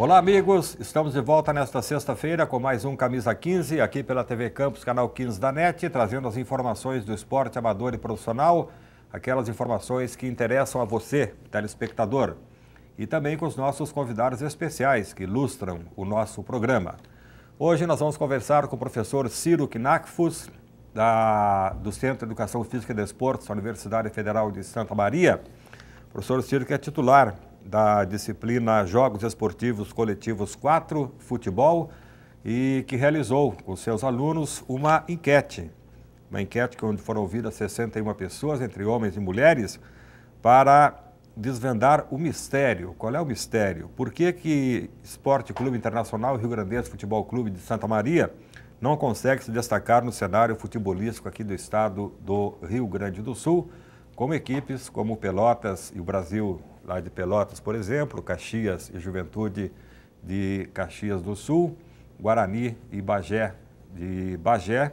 Olá, amigos. Estamos de volta nesta sexta-feira com mais um Camisa 15, aqui pela TV Campos, canal 15 da NET, trazendo as informações do esporte amador e profissional, aquelas informações que interessam a você, telespectador. E também com os nossos convidados especiais que ilustram o nosso programa. Hoje nós vamos conversar com o professor Ciro Knackfus, da, do Centro de Educação Física e Desportos da Universidade Federal de Santa Maria. O professor Ciro que é titular da disciplina Jogos Esportivos Coletivos 4, Futebol, e que realizou com seus alunos uma enquete. Uma enquete onde foram ouvidas 61 pessoas, entre homens e mulheres, para desvendar o mistério. Qual é o mistério? Por que, que Esporte Clube Internacional Rio Grandense Futebol Clube de Santa Maria não consegue se destacar no cenário futebolístico aqui do estado do Rio Grande do Sul, como equipes como Pelotas e o Brasil lá de Pelotas, por exemplo, Caxias e Juventude de Caxias do Sul, Guarani e Bagé de Bagé,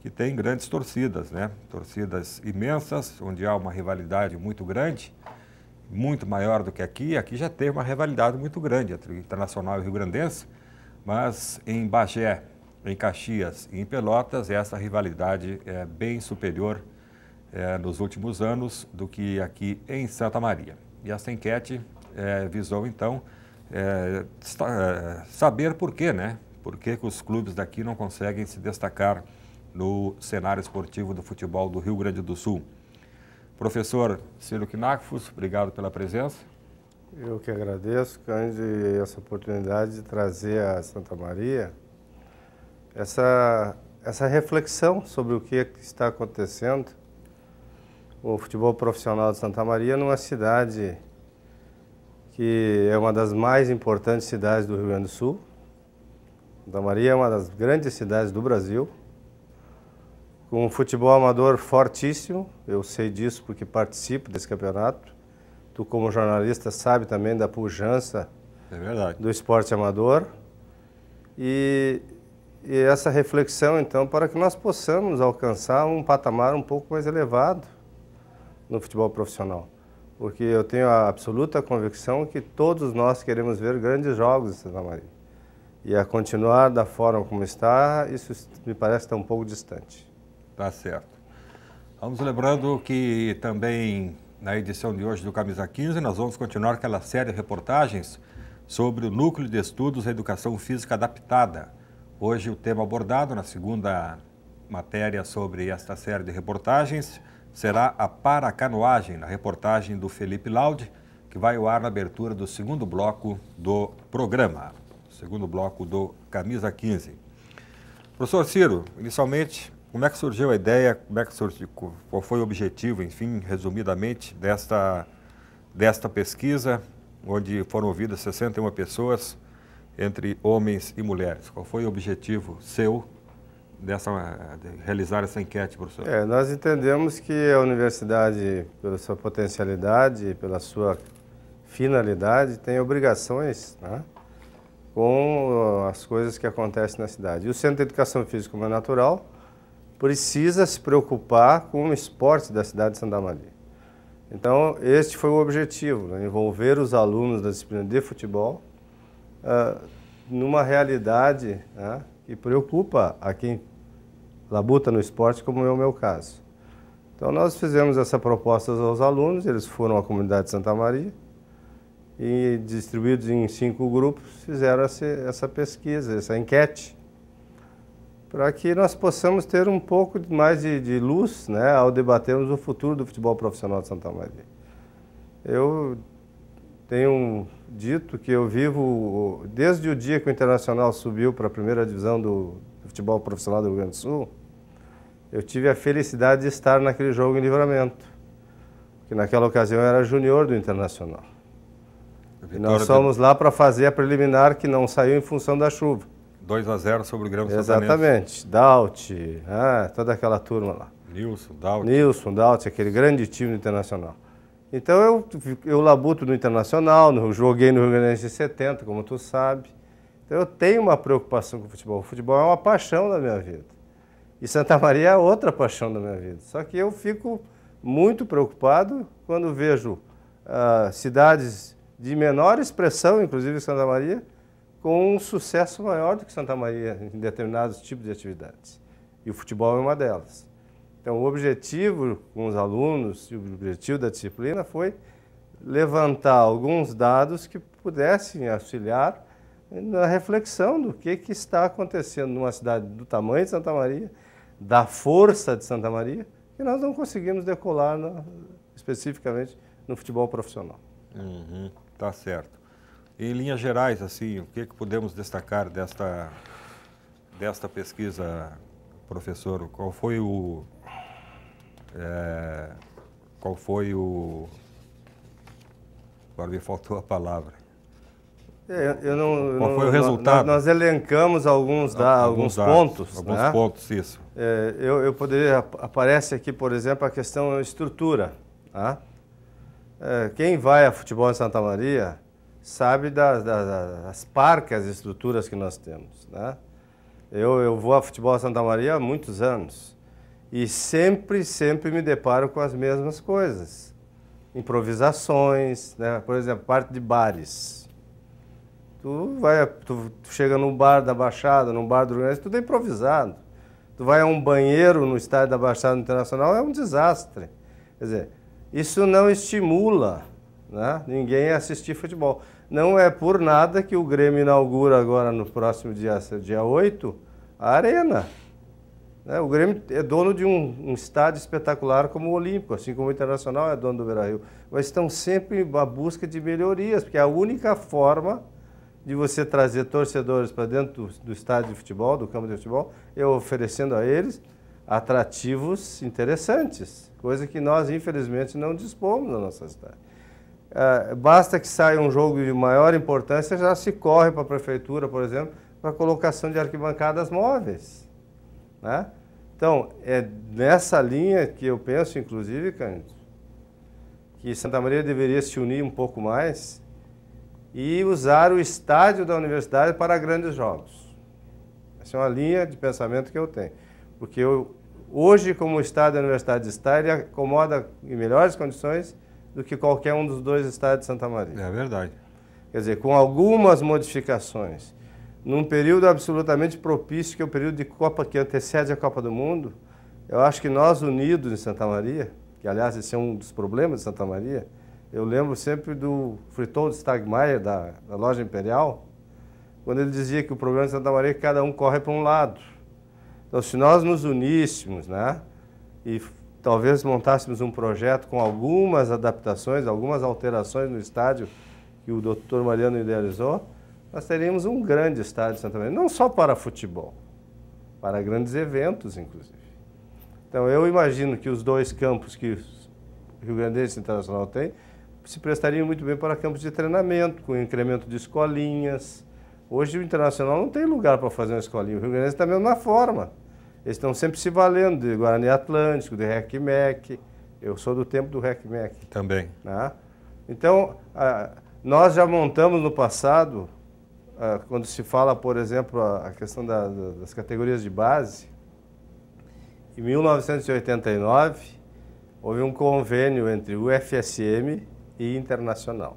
que tem grandes torcidas, né? Torcidas imensas, onde há uma rivalidade muito grande, muito maior do que aqui. Aqui já teve uma rivalidade muito grande entre Internacional e Rio Grandense, mas em Bagé, em Caxias e em Pelotas, essa rivalidade é bem superior é, nos últimos anos do que aqui em Santa Maria. E essa enquete é, visou, então, é, é saber por quê, né? Por que, que os clubes daqui não conseguem se destacar no cenário esportivo do futebol do Rio Grande do Sul. Professor Ciro Knakfus, obrigado pela presença. Eu que agradeço, Cândido, essa oportunidade de trazer a Santa Maria essa, essa reflexão sobre o que é está acontecendo o futebol profissional de Santa Maria numa cidade que é uma das mais importantes cidades do Rio Grande do Sul. Santa Maria é uma das grandes cidades do Brasil, com um futebol amador fortíssimo, eu sei disso porque participo desse campeonato. Tu, como jornalista, sabe também da pujança é do esporte amador. E, e essa reflexão, então, para que nós possamos alcançar um patamar um pouco mais elevado no futebol profissional. Porque eu tenho a absoluta convicção que todos nós queremos ver grandes jogos em Santa Maria. E a continuar da forma como está, isso me parece estar um pouco distante. Tá certo. Vamos lembrando que também na edição de hoje do Camisa 15 nós vamos continuar aquela série de reportagens sobre o Núcleo de Estudos da Educação Física Adaptada. Hoje o tema abordado na segunda matéria sobre esta série de reportagens será a paracanoagem, na reportagem do Felipe Laude, que vai ao ar na abertura do segundo bloco do programa, segundo bloco do Camisa 15. Professor Ciro, inicialmente, como é que surgiu a ideia, como é que surgiu, qual foi o objetivo, enfim, resumidamente, desta, desta pesquisa, onde foram ouvidas 61 pessoas, entre homens e mulheres. Qual foi o objetivo seu dessa, de realizar essa enquete, professor? É, nós entendemos que a universidade, pela sua potencialidade, pela sua finalidade, tem obrigações né, com ah, as coisas que acontecem na cidade. E o Centro de Educação Física e é Natural precisa se preocupar com o esporte da cidade de Santa Maria. Então, este foi o objetivo, né, envolver os alunos da disciplina de futebol uh, numa realidade né, e preocupa a quem labuta no esporte, como é o meu caso. Então, nós fizemos essa proposta aos alunos, eles foram à comunidade de Santa Maria e, distribuídos em cinco grupos, fizeram essa pesquisa, essa enquete, para que nós possamos ter um pouco mais de, de luz né, ao debatermos o futuro do futebol profissional de Santa Maria. Eu tenho dito que eu vivo, desde o dia que o Internacional subiu para a primeira divisão do futebol profissional do Rio Grande do Sul, eu tive a felicidade de estar naquele jogo em livramento, que naquela ocasião era júnior do Internacional. E nós fomos lá para fazer a preliminar que não saiu em função da chuva. 2 a 0 sobre o Grêmio Exatamente. Daut, ah, toda aquela turma lá. Nilson, Daut. Nilson, Daut, aquele grande time do internacional. Então eu, eu labuto no Internacional, no, joguei no Rio Grande de 70, como tu sabe. Então eu tenho uma preocupação com o futebol. O futebol é uma paixão da minha vida. E Santa Maria é outra paixão da minha vida. Só que eu fico muito preocupado quando vejo ah, cidades de menor expressão, inclusive Santa Maria, com um sucesso maior do que Santa Maria em determinados tipos de atividades. E o futebol é uma delas. Então, o objetivo com os alunos e o objetivo da disciplina foi levantar alguns dados que pudessem auxiliar na reflexão do que, que está acontecendo numa cidade do tamanho de Santa Maria, da força de Santa Maria, que nós não conseguimos decolar especificamente no futebol profissional. Uhum, tá certo. Em linhas gerais, assim, o que, que podemos destacar desta, desta pesquisa, professor? Qual foi o, é, qual foi o. Agora me faltou a palavra. É, eu não, qual foi não, o resultado? Nós, nós elencamos alguns, da, alguns, alguns pontos. né? Alguns pontos, isso. É, eu, eu poderia. Aparece aqui, por exemplo, a questão estrutura. Tá? É, quem vai a futebol em Santa Maria sabe das, das, das parcas estruturas que nós temos. Né? Eu, eu vou a futebol em Santa Maria há muitos anos. E sempre, sempre me deparo com as mesmas coisas. Improvisações, né? por exemplo, parte de bares. Tu, vai, tu, tu chega num bar da Baixada, num bar do Rio Grande, tudo é improvisado. Tu vai a um banheiro no estádio da Baixada Internacional, é um desastre. Quer dizer, isso não estimula né? ninguém a assistir futebol. Não é por nada que o Grêmio inaugura agora no próximo dia, dia 8, a Arena. Né? O Grêmio é dono de um, um, estádio espetacular como o Olímpico, assim como o Internacional é dono do Beira-Rio. Mas estão sempre em busca de melhorias, porque é a única forma de você trazer torcedores para dentro do, do estádio de futebol, do campo de futebol, é oferecendo a eles atrativos interessantes, coisa que nós, infelizmente, não dispomos na nossa cidade. Ah, basta que saia um jogo de maior importância, já se corre para a prefeitura, por exemplo, para a colocação de arquibancadas móveis. Né? Então, é nessa linha que eu penso, inclusive, Cândido, que Santa Maria deveria se unir um pouco mais e usar o estádio da universidade para grandes jogos. Essa é uma linha de pensamento que eu tenho. Porque eu, hoje, como o estádio da universidade está, ele acomoda em melhores condições do que qualquer um dos dois estádios de Santa Maria. É verdade. Quer dizer, com algumas modificações num período absolutamente propício, que é o período de Copa que antecede a Copa do Mundo, eu acho que nós unidos em Santa Maria, que aliás esse é um dos problemas de Santa Maria, eu lembro sempre do Fritold Stagmaier, da, da loja Imperial, quando ele dizia que o problema de Santa Maria é que cada um corre para um lado. Então, se nós nos uníssemos, né, e talvez montássemos um projeto com algumas adaptações, algumas alterações no estádio que o doutor Mariano idealizou, nós teríamos um grande estádio de Santa Maria, não só para futebol, para grandes eventos, inclusive. Então, eu imagino que os dois campos que o Rio Grande do Sul Internacional tem se prestariam muito bem para campos de treinamento, com incremento de escolinhas. Hoje, o Internacional não tem lugar para fazer uma escolinha. O Rio Grande do Sul está mesmo na forma. Eles estão sempre se valendo de Guarani Atlântico, de REC-MEC. Eu sou do tempo do REC-MEC. Também. Né? Então, nós já montamos no passado ah, quando se fala, por exemplo, a questão da, das categorias de base, em 1989 houve um convênio entre o UFSM e Internacional.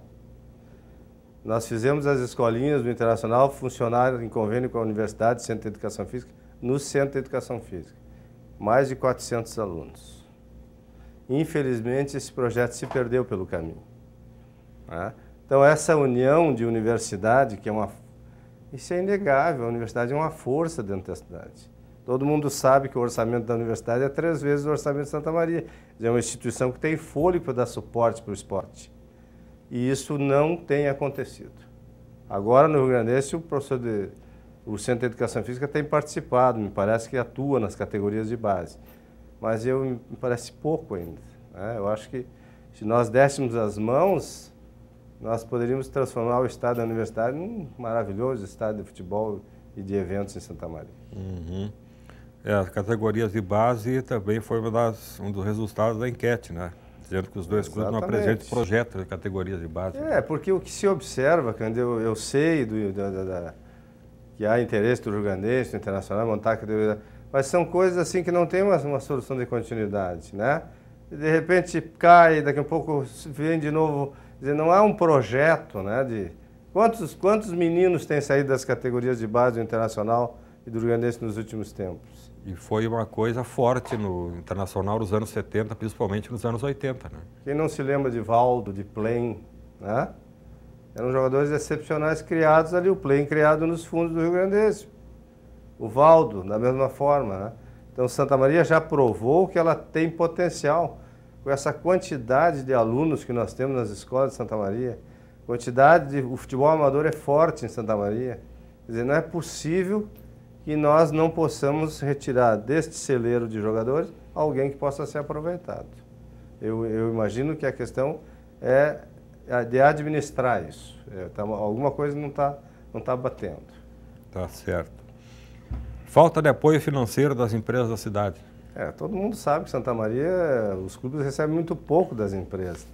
Nós fizemos as escolinhas do Internacional funcionar em convênio com a Universidade Centro de Educação Física, no Centro de Educação Física. Mais de 400 alunos. Infelizmente, esse projeto se perdeu pelo caminho. Né? Então, essa união de universidade, que é uma isso é inegável. A universidade é uma força dentro da cidade. Todo mundo sabe que o orçamento da universidade é três vezes o orçamento de Santa Maria. É uma instituição que tem fôlego para dar suporte para o esporte. E isso não tem acontecido. Agora, no Rio Grande do Sul, o professor de, o Centro de Educação Física tem participado, me parece que atua nas categorias de base. Mas eu, me parece pouco ainda. Né? Eu acho que se nós dessemos as mãos, nós poderíamos transformar o estado universidade num maravilhoso estado de futebol e de eventos em Santa Maria. Uhum. É, as categorias de base também foi uma das, um dos resultados da enquete, né? Dizendo que os dois clubes não apresentam projetos de categorias de base. Né? É, porque o que se observa, quando eu, eu sei do, da, da, da, que há interesse do Jugandense, do Internacional, montar categoria, mas são coisas assim que não tem uma, uma solução de continuidade, né? De repente cai, daqui a um pouco vem de novo dizer, não há um projeto né, de. Quantos, quantos meninos têm saído das categorias de base do Internacional e do Rio Grande nos últimos tempos? E foi uma coisa forte no Internacional nos anos 70, principalmente nos anos 80. Né? Quem não se lembra de Valdo, de Plain, né? Eram jogadores excepcionais criados ali, o Plain criado nos fundos do Rio Grande. O Valdo, da mesma forma, né? Então Santa Maria já provou que ela tem potencial com essa quantidade de alunos que nós temos nas escolas de Santa Maria, quantidade de o futebol amador é forte em Santa Maria. Quer dizer, não é possível que nós não possamos retirar deste celeiro de jogadores alguém que possa ser aproveitado. Eu, eu imagino que a questão é, é de administrar isso. É, tá, alguma coisa não está não tá batendo. Tá certo. Falta de apoio financeiro das empresas da cidade. É, todo mundo sabe que Santa Maria, os clubes recebem muito pouco das empresas.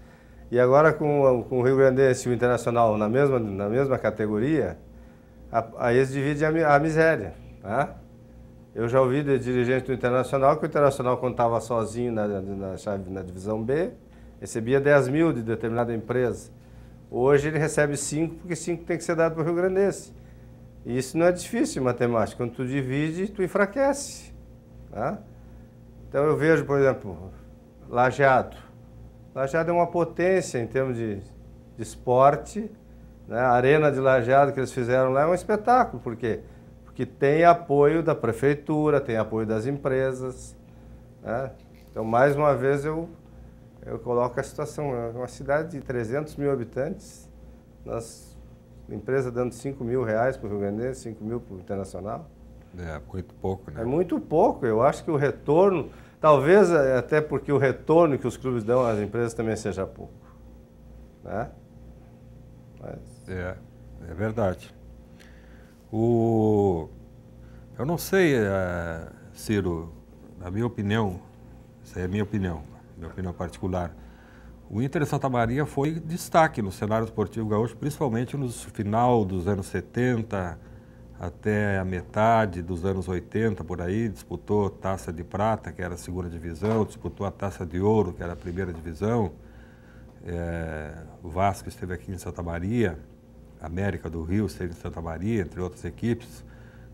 E agora com, com o Rio Grandense e o Internacional na mesma, na mesma categoria, aí eles dividem a, miséria. Tá? Eu já ouvi de dirigente do Internacional que o Internacional, quando estava sozinho na, na, na divisão B, recebia 10 mil de determinada empresa. Hoje ele recebe 5, porque 5 tem que ser dado para o Rio Grandense. E isso não é difícil em matemática. Quando tu divide, tu enfraquece. Tá? Então eu vejo, por exemplo, Lajeado. Lajeado é uma potência em termos de, de esporte. Né? A arena de Lajeado que eles fizeram lá é um espetáculo, por quê? Porque tem apoio da prefeitura, tem apoio das empresas. Né? Então, mais uma vez, eu, eu coloco a situação. É uma cidade de 300 mil habitantes, nós, empresa dando 5 mil reais para o Rio Grande, 5 mil para o Internacional. É muito pouco, né? É muito pouco. Eu acho que o retorno, talvez é, até porque o retorno que os clubes dão às empresas também seja pouco. Né? Mas... É, é verdade. O... Eu não sei, uh, Ciro, na minha opinião, essa é a minha opinião, minha opinião particular. O Inter de Santa Maria foi destaque no cenário esportivo gaúcho, principalmente no final dos anos 70, até a metade dos anos 80, por aí, disputou taça de prata, que era a segunda divisão, disputou a taça de ouro, que era a primeira divisão. É, o Vasco esteve aqui em Santa Maria, América do Rio esteve em Santa Maria, entre outras equipes.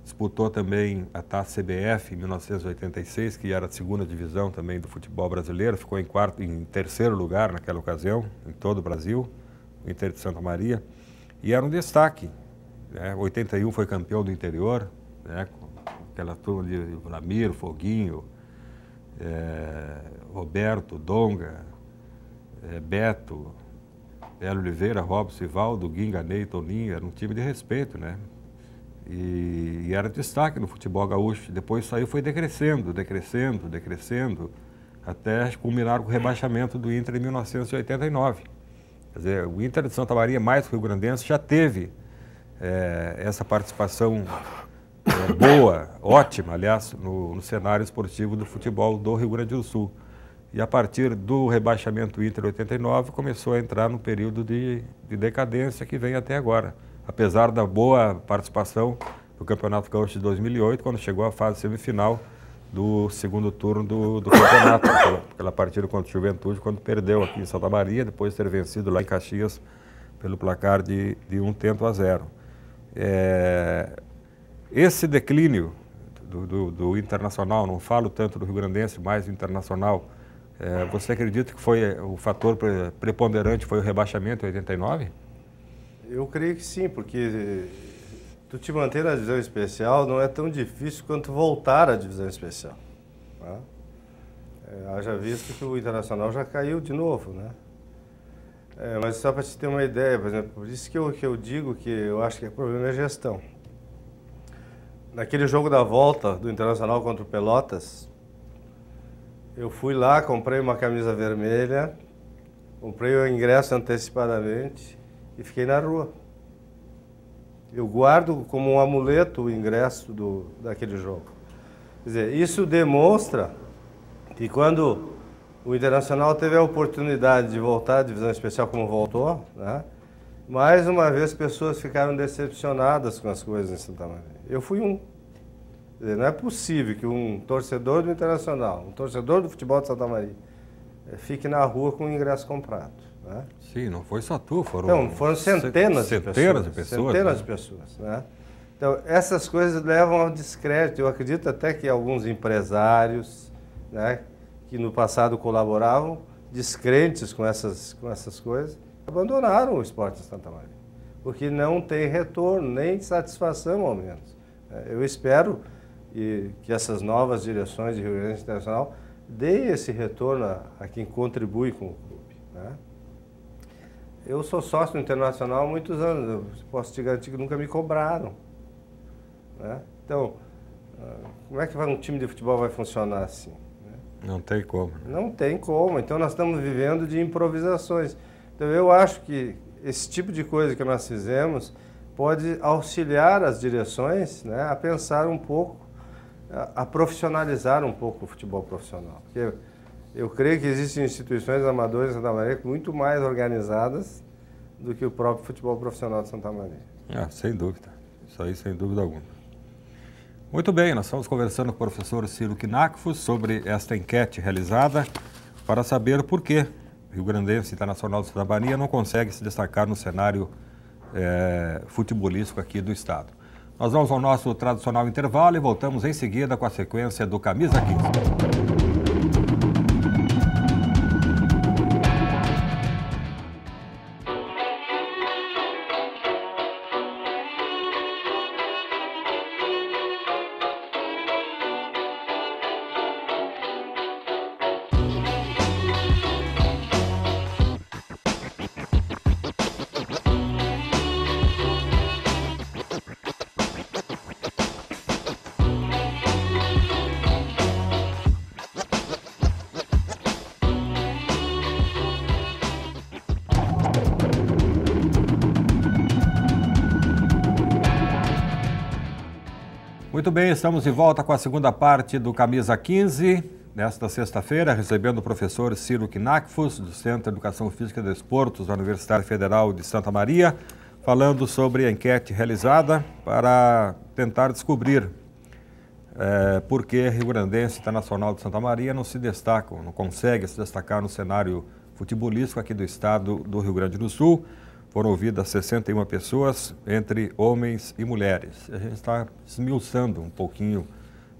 Disputou também a taça CBF em 1986, que era a segunda divisão também do futebol brasileiro, ficou em, quarto, em terceiro lugar naquela ocasião, em todo o Brasil, o Inter de Santa Maria. E era um destaque né? 81 foi campeão do interior, né? aquela turma de Vlamiro, Foguinho, é, Roberto, Donga, é, Beto, Belo Oliveira, Robson, Valdo, Guinga, Ney, Toninho, era um time de respeito, né? E, e, era destaque no futebol gaúcho. Depois saiu, foi decrescendo, decrescendo, decrescendo, até culminar com o rebaixamento do Inter em 1989. Quer dizer, o Inter de Santa Maria, mais que o Rio Grandense, já teve é, essa participação é, boa, ótima, aliás, no, no, cenário esportivo do futebol do Rio Grande do Sul. E a partir do rebaixamento Inter 89, começou a entrar no período de, de decadência que vem até agora. Apesar da boa participação do Campeonato Gaúcho de 2008, quando chegou à fase semifinal do segundo turno do, do campeonato, pela, pela, partida contra o Juventude, quando perdeu aqui em Santa Maria, depois de ter vencido lá em Caxias pelo placar de, de um tento a zero. É, esse declínio do, do, do, internacional, não falo tanto do Rio Grandense, mais do internacional, é, você acredita que foi o fator preponderante foi o rebaixamento em 89? Eu creio que sim, porque tu te manter na divisão especial não é tão difícil quanto voltar à divisão especial. Né? É, haja visto que o Internacional já caiu de novo, né? É, mas só para te ter uma ideia, por exemplo, por isso que eu, que eu digo que eu acho que o é problema é gestão. Naquele jogo da volta do Internacional contra o Pelotas, eu fui lá, comprei uma camisa vermelha, comprei o ingresso antecipadamente e fiquei na rua. Eu guardo como um amuleto o ingresso do, daquele jogo. Quer dizer, isso demonstra que quando o Internacional teve a oportunidade de voltar à divisão especial como voltou, né? Mais uma vez, pessoas ficaram decepcionadas com as coisas em Santa Maria. Eu fui um. Não é possível que um torcedor do Internacional, um torcedor do futebol de Santa Maria, eh, fique na rua com o ingresso comprado. Né? Sim, não foi só tu, foram... não, foram centenas, centenas de pessoas. De pessoas centenas né? de pessoas, né? Então, essas coisas levam ao descrédito. Eu acredito até que alguns empresários, né, que no passado colaboravam, descrentes com essas, com essas coisas, abandonaram o esporte de Santa Maria, porque não tem retorno, nem satisfação ao menos. É, eu espero que essas novas direções de Rio Grande Internacional deem esse retorno a, quem contribui com o clube. Né? Eu sou sócio internacional há muitos anos, eu posso te garantir que nunca me cobraram. Né? Então, ah, como é que um time de futebol vai funcionar assim? Não tem como. Né? Não tem como. Então nós estamos vivendo de improvisações. Então eu acho que esse tipo de coisa que nós fizemos pode auxiliar as direções né, a pensar um pouco, a, a profissionalizar um pouco o futebol profissional. Porque eu creio que existem instituições amadoras em Santa Maria muito mais organizadas do que o próprio futebol profissional de Santa Maria. Ah, sem dúvida. Isso aí, sem dúvida alguma. Muito bem, nós estamos conversando com o professor Ciro Knakfus sobre esta enquete realizada para saber por que Rio Grandense Internacional de Santa Maria não consegue se destacar no cenário é, futebolístico aqui do estado. Nós vamos ao nosso tradicional intervalo e voltamos em seguida com a sequência do Camisa 15. Estamos de volta com a segunda parte do Camisa 15. Nesta sexta-feira, recebendo o professor Ciro Knackfus, do Centro de Educação Física e Desportos da Universidade Federal de Santa Maria, falando sobre a enquete realizada para tentar descobrir é, por que Rio Grandense Internacional de Santa Maria não se destacam, não consegue se destacar no cenário futebolístico aqui do estado do Rio Grande do Sul. Foram ouvidas 61 pessoas, entre homens e mulheres. A gente está esmiuçando um pouquinho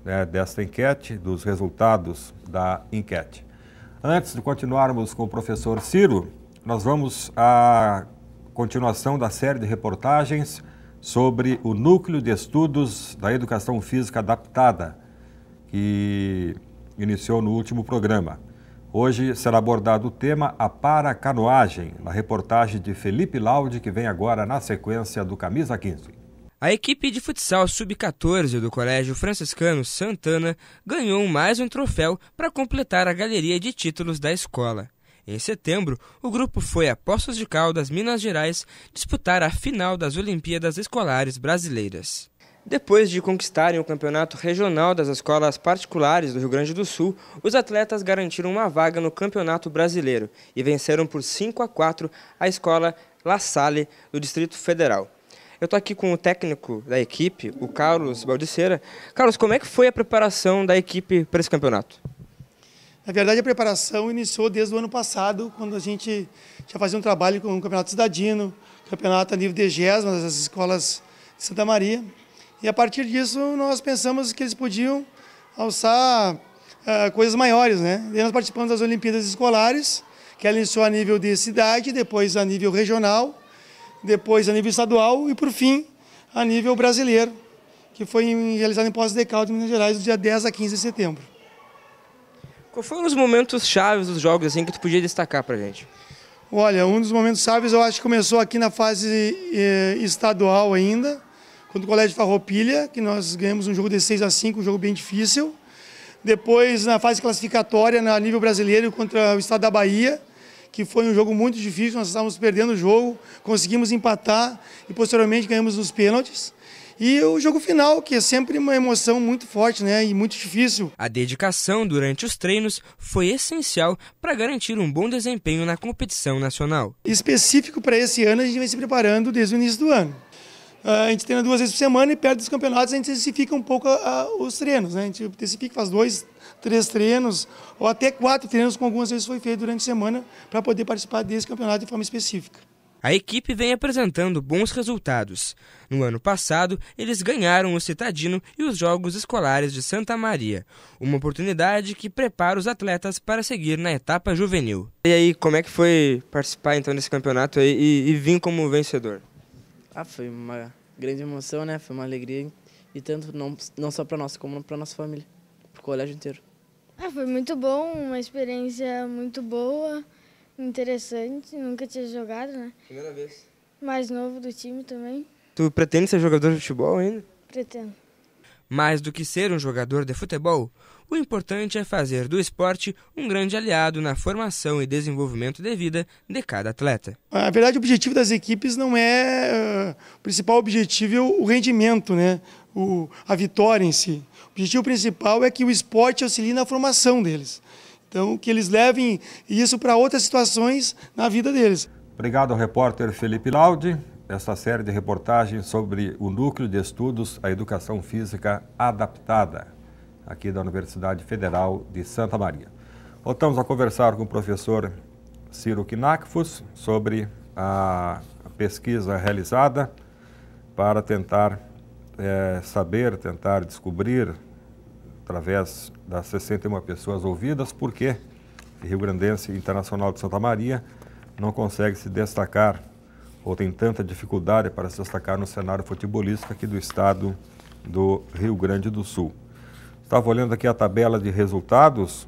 né, desta enquete, dos resultados da enquete. Antes de continuarmos com o professor Ciro, nós vamos à continuação da série de reportagens sobre o Núcleo de Estudos da Educação Física Adaptada, que iniciou no último programa. Hoje será abordado o tema a paracanoagem, na reportagem de Felipe Laude, que vem agora na sequência do Camisa 15. A equipe de futsal sub-14 do Colégio Franciscano Santana ganhou mais um troféu para completar a galeria de títulos da escola. Em setembro, o grupo foi a Poços de Caldas, Minas Gerais, disputar a final das Olimpíadas Escolares Brasileiras. Depois de conquistarem o campeonato regional das escolas particulares do Rio Grande do Sul, os atletas garantiram uma vaga no Campeonato Brasileiro e venceram por 5 a 4 a escola La Salle do Distrito Federal. Eu estou aqui com o técnico da equipe, o Carlos Baldiceira. Carlos, como é que foi a preparação da equipe para esse campeonato? Na verdade, a preparação iniciou desde o ano passado, quando a gente já fazia um trabalho com o Campeonato Cidadino, campeonato a nível de GES, das escolas de Santa Maria, e a partir disso, nós pensamos que eles podiam alçar uh, coisas maiores, né? E nós participamos das Olimpíadas Escolares, que ela iniciou a nível de cidade, depois a nível regional, depois a nível estadual e, por fim, a nível brasileiro, que foi realizado em Poços de Caldas, Minas Gerais, do dia 10 a 15 de setembro. Quais foram os momentos chaves dos jogos assim que tu podia destacar para gente? Olha, um dos momentos chaves eu acho que começou aqui na fase eh, estadual ainda, contra o Colégio Farroupilha, tá que nós ganhamos um jogo de 6 a 5, um jogo bem difícil. Depois, na fase classificatória, a nível brasileiro, contra o estado da Bahia, que foi um jogo muito difícil, nós estávamos perdendo o jogo, conseguimos empatar e posteriormente ganhamos os pênaltis. E o jogo final, que é sempre uma emoção muito forte né, e muito difícil. A dedicação durante os treinos foi essencial para garantir um bom desempenho na competição nacional. Específico para esse ano, a gente vem se preparando desde o início do ano. Ah, a gente treina duas vezes por semana e perto dos campeonatos a gente intensifica um pouco a, a, os treinos. Né? A gente intensifica, faz dois, três treinos, ou até quatro treinos, com algumas vezes foi feito durante a semana, para poder participar desse campeonato de forma específica. A equipe vem apresentando bons resultados. No ano passado, eles ganharam o Citadino e os Jogos Escolares de Santa Maria, uma oportunidade que prepara os atletas para seguir na etapa juvenil. E aí, como é que foi participar então desse campeonato aí, e, e vir como vencedor? Ah, foi uma grande emoção, né? Foi uma alegria e tanto não, não só para nós como para nossa família, para o colégio inteiro. Ah, foi muito bom, uma experiência muito boa, interessante. Nunca tinha jogado, né? Primeira vez. Mais novo do time também. Tu pretende ser jogador de futebol ainda? Pretendo. Mais do que ser um jogador de futebol, o importante é fazer do esporte um grande aliado na formação e desenvolvimento de vida de cada atleta. Na verdade, o objetivo das equipes não é. Ah, o principal objetivo é o rendimento, né? O, a vitória em si. O objetivo principal é que o esporte auxilie na formação deles. Então, que eles levem isso para outras situações na vida deles. Obrigado ao repórter Felipe Laude essa série de reportagens sobre o Núcleo de Estudos à Educação Física Adaptada, aqui da Universidade Federal de Santa Maria. Voltamos a conversar com o professor Ciro Knakfus sobre a pesquisa realizada para tentar é, saber, tentar descobrir, através das 61 pessoas ouvidas, por que Rio Grandense Internacional de Santa Maria não consegue se destacar ou tem tanta dificuldade para se destacar no cenário futebolístico aqui do estado do Rio Grande do Sul. Estava olhando aqui a tabela de resultados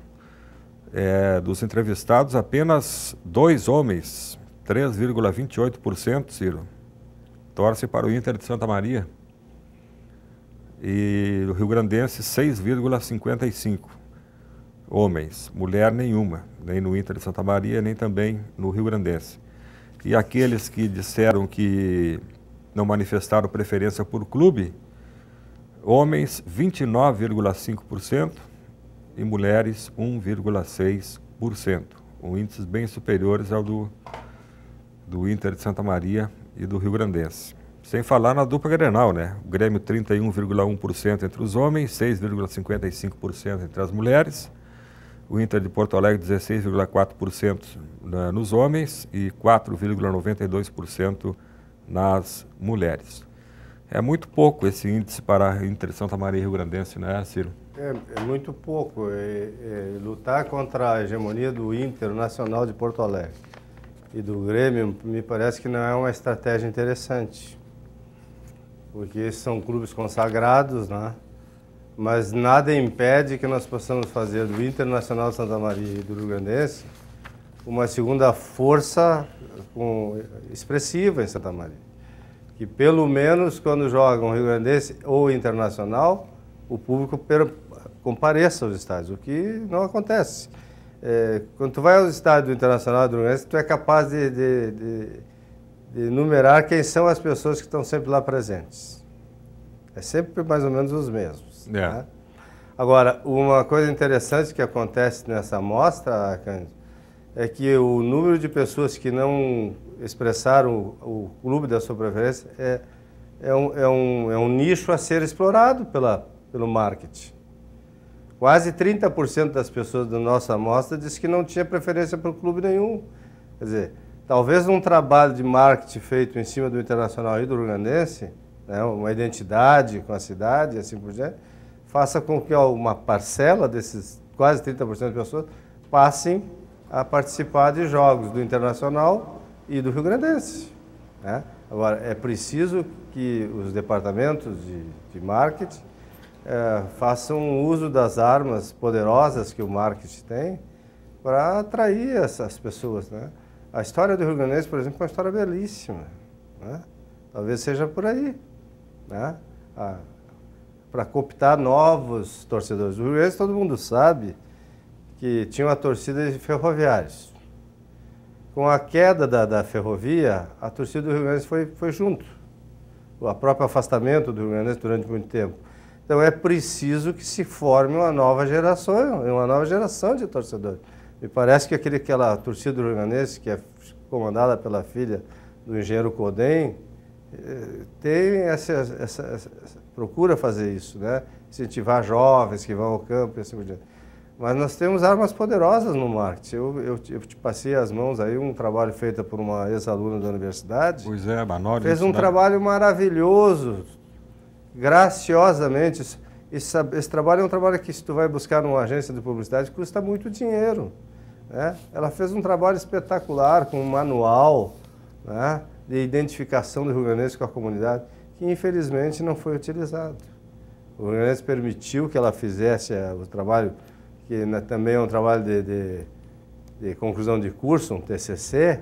é, dos entrevistados, apenas dois homens, 3,28%, Ciro, torce para o Inter de Santa Maria. E o Rio Grandense, 6,55 homens, mulher nenhuma, nem no Inter de Santa Maria, nem também no Rio Grandense e aqueles que disseram que não manifestaram preferência por clube, homens 29,5% e mulheres 1,6%. Um índices bem superiores ao do, do Inter de Santa Maria e do Rio Grandense. Sem falar na dupla Grenal, né? O Grêmio 31,1% entre os homens, 6,55% entre as mulheres o Inter de Porto Alegre 16,4% nos homens e 4,92% nas mulheres. É muito pouco esse índice para Inter Santa Maria e Rio Grandense, né, Ciro? É, é muito pouco. É, é, lutar contra a hegemonia do Inter Nacional de Porto Alegre e do Grêmio me parece que não é uma estratégia interessante, porque são clubes consagrados, né? mas nada impede que nós possamos fazer do Internacional Santa Maria e do Rio uma segunda força com, expressiva em Santa Maria. Que pelo menos quando jogam Rio Grandense ou Internacional, o público per, compareça aos estádios, o que não acontece. É, quando tu vai aos estádios do Internacional do Rio Grandense, tu é capaz de, de, de, de numerar quem são as pessoas que estão sempre lá presentes. É sempre mais ou menos os mesmos. É. Né? Agora, uma coisa interessante que acontece nessa amostra, Cândido, é que o número de pessoas que não expressaram o, o clube da sua preferência é, é, um, é, um, é um nicho a ser explorado pela, pelo marketing. Quase 30% das pessoas da nossa amostra disse que não tinha preferência para o clube nenhum. Quer dizer, talvez um trabalho de marketing feito em cima do Internacional e do Urgandense, né, uma identidade com a cidade e assim por diante, faça com que uma parcela desses quase 30% de pessoas passem a participar de jogos do Internacional e do Rio Grandense. Né? Agora, é preciso que os departamentos de, de marketing é, façam uso das armas poderosas que o marketing tem para atrair essas pessoas. Né? A história do Rio Grandense, por exemplo, é uma história belíssima. Né? Talvez seja por aí. Né? Ah, para cooptar novos torcedores. O Rio Grande, todo mundo sabe que tinha uma torcida de ferroviários. Com a queda da, da ferrovia, a torcida do Rio Grande foi, foi junto. O próprio afastamento do Rio Grande durante muito tempo. Então é preciso que se forme uma nova geração, uma nova geração de torcedores. Me parece que aquele, aquela torcida do Rio Grande, que é comandada pela filha do engenheiro Codem, eh, tem essa, essa, essa procura fazer isso, né? incentivar jovens que vão ao campo e assim por diante. Mas nós temos armas poderosas no marketing. Eu, eu, eu te passei as mãos aí um trabalho feito por uma ex-aluna da universidade. Pois é, Manoli. Fez um trabalho maravilhoso, graciosamente. Esse, esse, trabalho é um trabalho que se tu vai buscar numa agência de publicidade custa muito dinheiro. Né? Ela fez um trabalho espetacular com um manual né? de identificação do Rio com a comunidade que infelizmente não foi utilizado. O Grandes permitiu que ela fizesse eh, o trabalho, que né, também é um trabalho de, de, de conclusão de curso, um TCC,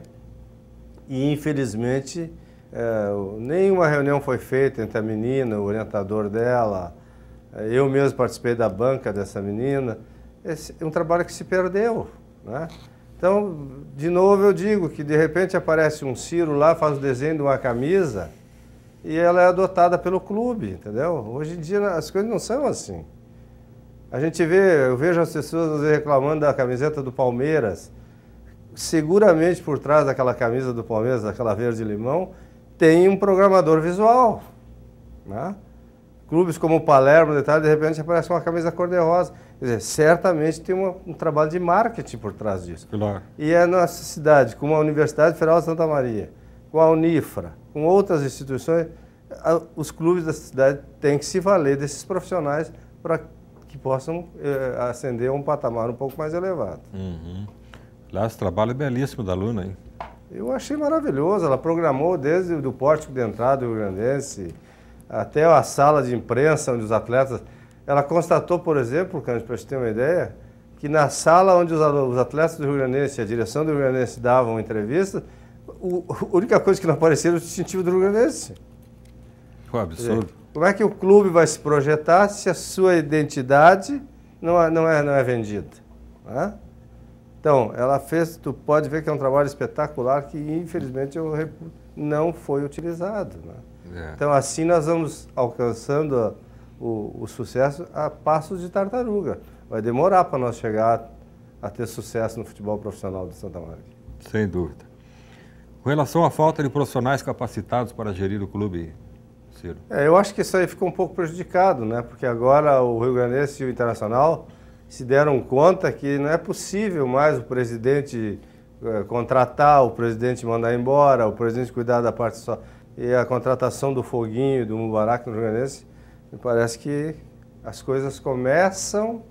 e infelizmente é, nenhuma reunião foi feita entre a menina, o orientador dela, eh, eu mesmo participei da banca dessa menina, Esse é um trabalho que se perdeu. Né? Então, de novo eu digo que de repente aparece um Ciro lá, faz o desenho de uma camisa, e ela é adotada pelo clube, entendeu? Hoje em dia as coisas não são assim. A gente vê, eu vejo as pessoas reclamando da camiseta do Palmeiras. Seguramente por trás daquela camisa do Palmeiras, daquela verde limão, tem um programador visual. Né? Clubes como o Palermo, de, de repente aparece uma camisa cor-de-rosa. Quer dizer, certamente tem uma, um trabalho de marketing por trás disso. Claro. E é nossa cidade, como a Universidade Federal de Santa Maria com a Unifra, com outras instituições, os clubes da cidade têm que se valer desses profissionais para que possam eh, ascender a um patamar um pouco mais elevado. Uhum. Lá esse trabalho é belíssimo da Luna, hein? Eu achei maravilhoso. Ela programou desde o pórtico de entrada do Rio Grandense até a sala de imprensa onde os atletas... Ela constatou, por exemplo, para a gente ter uma ideia, que na sala onde os atletas do Rio Grandense e a direção do Rio Grandense davam entrevistas, o, a única coisa que não apareceu é o distintivo do Luganense. É foi um absurdo. É, como é que o clube vai se projetar se a sua identidade não é, não é, não é vendida? Né? Então, ela fez, tu pode ver que é um trabalho espetacular que infelizmente eu reputo não foi utilizado. Né? É. Então, assim nós vamos alcançando a, o, o, sucesso a passos de tartaruga. Vai demorar para nós chegar a ter sucesso no futebol profissional de Santa Maria. Sem dúvida. Com relação à falta de profissionais capacitados para gerir o clube, Ciro? É, eu acho que isso aí ficou um pouco prejudicado, né? Porque agora o Rio Grandense e o Internacional se deram conta que não é possível mais o presidente eh, contratar, o presidente mandar embora, o presidente cuidar da parte só. E a contratação do Foguinho e do Mubarak no Rio Grandense, me parece que as coisas começam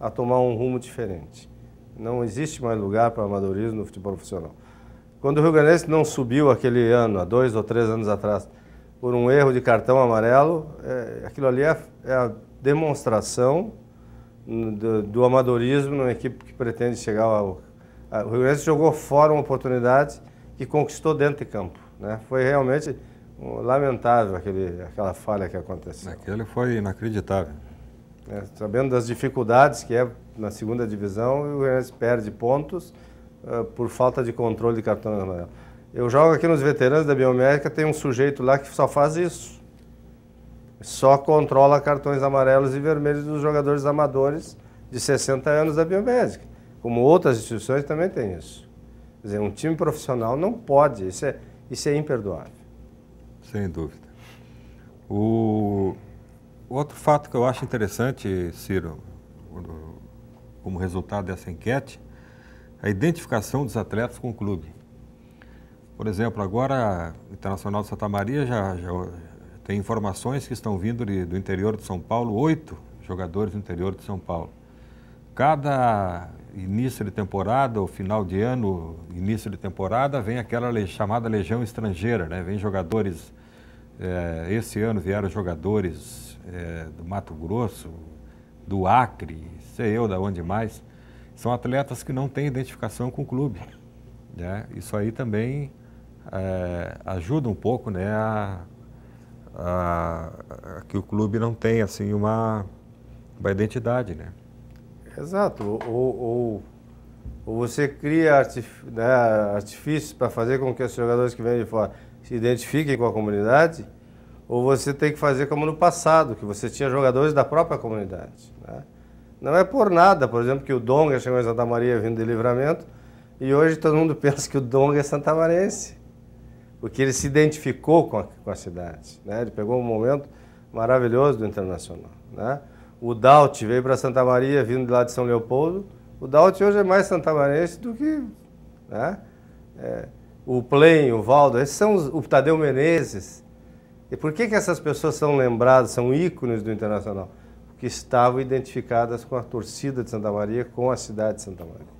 a tomar um rumo diferente. Não existe mais lugar para amadorismo no futebol profissional. Quando o Rio Sul não subiu aquele ano, há dois ou três anos atrás, por um erro de cartão amarelo, é, aquilo ali é, é a demonstração do, do, amadorismo numa equipe que pretende chegar ao. A, o Rio Sul jogou fora uma oportunidade que conquistou dentro de campo. Né? Foi realmente um, lamentável aquele, aquela falha que aconteceu. Aquilo foi inacreditável. É, sabendo das dificuldades que é na segunda divisão, o Rio Sul perde pontos ah, por falta de controle de cartão amarelo. Eu jogo aqui nos veteranos da biomédica, tem um sujeito lá que só faz isso. Só controla cartões amarelos e vermelhos dos jogadores amadores de 60 anos da biomédica. Como outras instituições também tem isso. Quer dizer, um time profissional não pode, isso é, isso é imperdoável. Sem dúvida. O outro fato que eu acho interessante, Ciro, como resultado dessa enquete, a identificação dos atletas com o clube. Por exemplo, agora o Internacional de Santa Maria já, já tem informações que estão vindo de, do interior de São Paulo, oito jogadores do interior de São Paulo. Cada início de temporada, ou final de ano, início de temporada, vem aquela le chamada legião estrangeira, né? Vem jogadores, é, esse ano vieram jogadores é, do Mato Grosso, do Acre, sei eu da onde mais. São atletas que não têm identificação com o clube. Né? Isso aí também é, ajuda um pouco né, a, a, a, que o clube não tenha assim, uma, uma identidade. Né? Exato. Ou, ou, ou você cria artif, né, artifícios para fazer com que os jogadores que vêm de fora se identifiquem com a comunidade, ou você tem que fazer como no passado, que você tinha jogadores da própria comunidade. Não é por nada, por exemplo, que o Donga é chegou em Santa Maria vindo de livramento e hoje todo mundo pensa que o Donga é santamarense, porque ele se identificou com a, com a cidade. Né? Ele pegou um momento maravilhoso do Internacional. Né? O Daut veio para Santa Maria vindo de lá de São Leopoldo. O Daut hoje é mais santamarense do que... Né? É, o Plen, o Valdo, esses são os, o Tadeu Menezes. E por que, que essas pessoas são lembradas, são ícones do Internacional? que estavam identificadas com a torcida de Santa Maria, com a cidade de Santa Maria.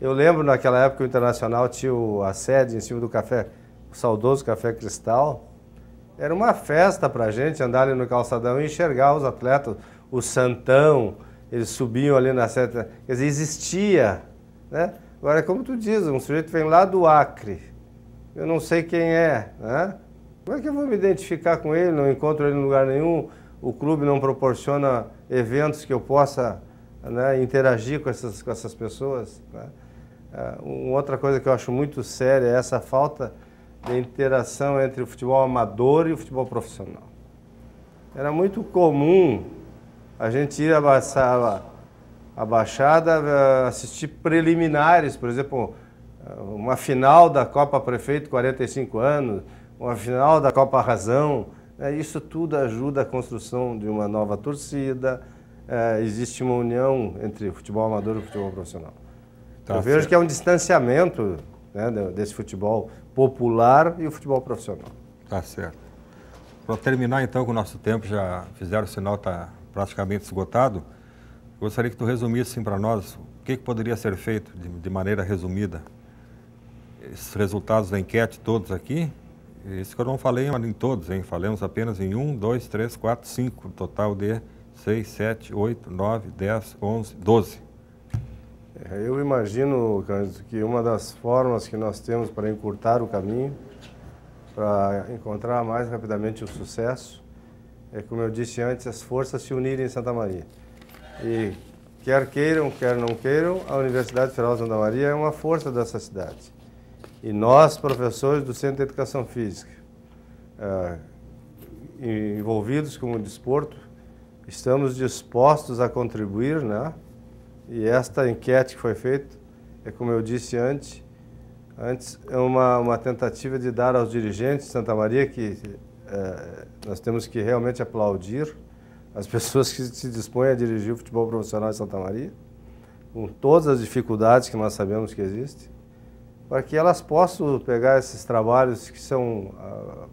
Eu lembro naquela época o Internacional tinha a sede em cima do café, o saudoso Café Cristal. Era uma festa para a gente andar ali no calçadão e enxergar os atletas, o Santão, eles subiam ali na sede. Quer dizer, existia. Né? Agora, como tu diz, um sujeito vem lá do Acre, eu não sei quem é, né? Como é que eu vou me identificar com ele? Não encontro ele em lugar nenhum, o clube não proporciona eventos que eu possa né, interagir com essas, com essas pessoas. Né? Ah, uma outra coisa que eu acho muito séria é essa falta de interação entre o futebol amador e o futebol profissional. Era muito comum a gente ir abaixar a Baixada eh, assistir preliminares, por exemplo, uma final da Copa Prefeito 45 anos, uma final da Copa Razão, é, isso tudo ajuda a construção de uma nova torcida, é, existe uma união entre o futebol amador e o futebol profissional. Tá Eu certo. vejo que é um distanciamento né, desse futebol popular e o futebol profissional. Tá certo. Para terminar então, que o nosso tempo já fizeram o sinal está praticamente esgotado, gostaria que tu resumisse assim, para nós o que, que, poderia ser feito de, de maneira resumida. Esses resultados da enquete todos aqui isso que eu não falei em todos, hein? Falamos apenas em 1, 2, 3, 4, 5, total de 6, 7, 8, 9, 10, 11, 12. Eu imagino, Cândido, que uma das formas que nós temos para encurtar o caminho, para encontrar mais rapidamente o sucesso, é, como eu disse antes, as forças se unirem em Santa Maria. E quer queiram, quer não queiram, a Universidade Federal de Santa Maria é uma força dessa cidade. E nós, professores do Centro de Educação Física, eh, envolvidos com o desporto, estamos dispostos a contribuir, né? E esta enquete que foi feita é, como eu disse antes, antes é uma, uma tentativa de dar aos dirigentes de Santa Maria que eh, nós temos que realmente aplaudir as pessoas que se dispõem a dirigir o futebol profissional de Santa Maria, com todas as dificuldades que nós sabemos que existem para que elas possam pegar esses trabalhos que são ah,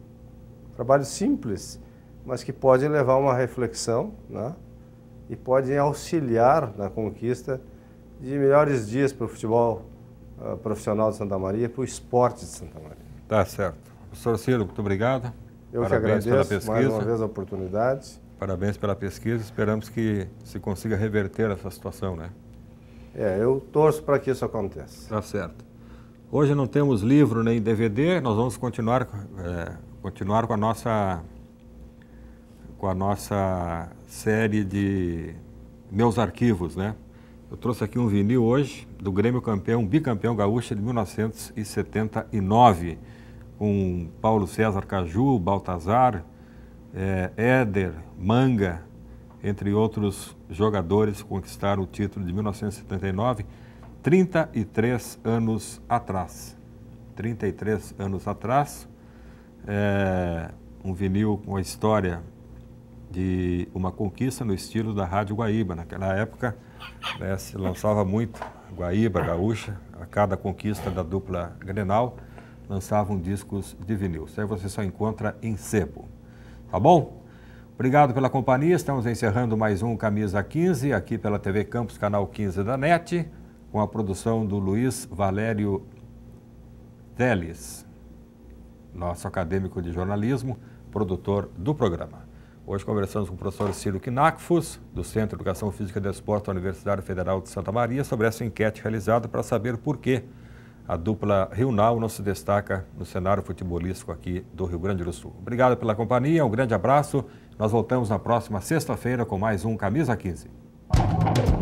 trabalhos simples, mas que podem levar uma reflexão né? e podem auxiliar na conquista de melhores dias para o futebol ah, profissional de Santa Maria, para o esporte de Santa Maria. Tá certo. Professor Ciro, muito obrigado. Eu Parabéns que agradeço mais uma vez a oportunidade. Parabéns pela pesquisa. Esperamos que se consiga reverter essa situação, né? É, eu torço para que isso aconteça. Tá certo. Hoje não temos livro nem DVD, nós vamos continuar, é, continuar com, a nossa, com a nossa série de meus arquivos, né? Eu trouxe aqui um vinil hoje do Grêmio campeão, bicampeão gaúcho de 1979, com Paulo César Caju, Baltazar, é, Éder, Manga, entre outros jogadores que conquistaram o título de 1979. 33 anos atrás. 33 anos atrás, é, um vinil com a história de uma conquista no estilo da Rádio Guaíba. Naquela época né, se lançava muito Guaíba, Gaúcha, a cada conquista da dupla Grenal lançavam discos de vinil. Isso aí você só encontra em sebo. Tá bom? Obrigado pela companhia. Estamos encerrando mais um Camisa 15 aqui pela TV Campos, canal 15 da NET com a produção do Luiz Valério Teles, nosso acadêmico de jornalismo, produtor do programa. Hoje conversamos com o professor Ciro Knakfus, do Centro de Educação Física e Desporto da Universidade Federal de Santa Maria, sobre essa enquete realizada para saber por que a dupla Rio Nau não se destaca no cenário futebolístico aqui do Rio Grande do Sul. Obrigado pela companhia, um grande abraço. Nós voltamos na próxima sexta-feira com mais um Camisa 15.